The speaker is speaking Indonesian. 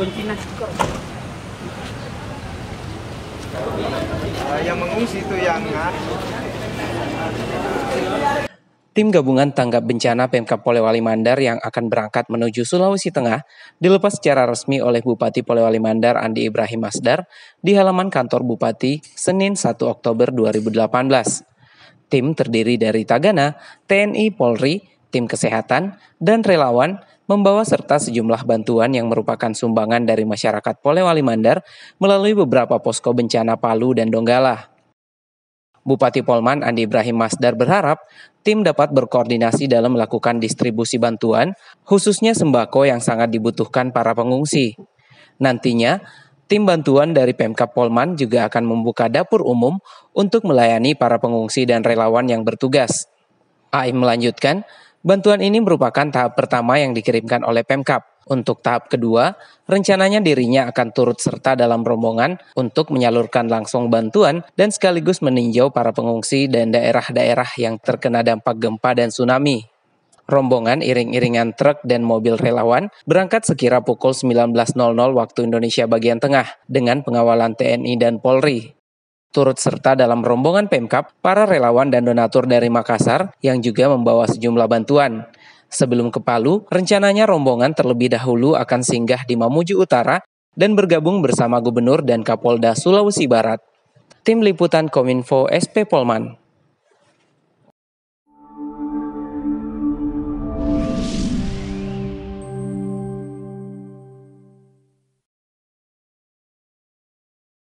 Eh, yang mengungsi itu yang Tim gabungan tanggap bencana Pemkap Polewali Mandar yang akan berangkat menuju Sulawesi Tengah dilepas secara resmi oleh Bupati Polewali Mandar Andi Ibrahim Masdar di halaman kantor Bupati Senin 1 Oktober 2018. Tim terdiri dari Tagana, TNI, Polri, tim kesehatan, dan relawan membawa serta sejumlah bantuan yang merupakan sumbangan dari masyarakat Polewali Mandar melalui beberapa posko bencana Palu dan Donggala. Bupati Polman Andi Ibrahim Masdar berharap tim dapat berkoordinasi dalam melakukan distribusi bantuan, khususnya sembako yang sangat dibutuhkan para pengungsi. Nantinya, tim bantuan dari Pemkap Polman juga akan membuka dapur umum untuk melayani para pengungsi dan relawan yang bertugas. Aim melanjutkan, Bantuan ini merupakan tahap pertama yang dikirimkan oleh Pemkap. Untuk tahap kedua, rencananya dirinya akan turut serta dalam rombongan untuk menyalurkan langsung bantuan dan sekaligus meninjau para pengungsi dan daerah-daerah yang terkena dampak gempa dan tsunami. Rombongan iring-iringan truk dan mobil relawan berangkat sekira pukul 19.00 waktu Indonesia bagian tengah dengan pengawalan TNI dan Polri. Turut serta dalam rombongan Pemkap, para relawan dan donatur dari Makassar yang juga membawa sejumlah bantuan. Sebelum ke Palu, rencananya rombongan terlebih dahulu akan singgah di Mamuju Utara dan bergabung bersama Gubernur dan Kapolda Sulawesi Barat. Tim Liputan Kominfo SP Polman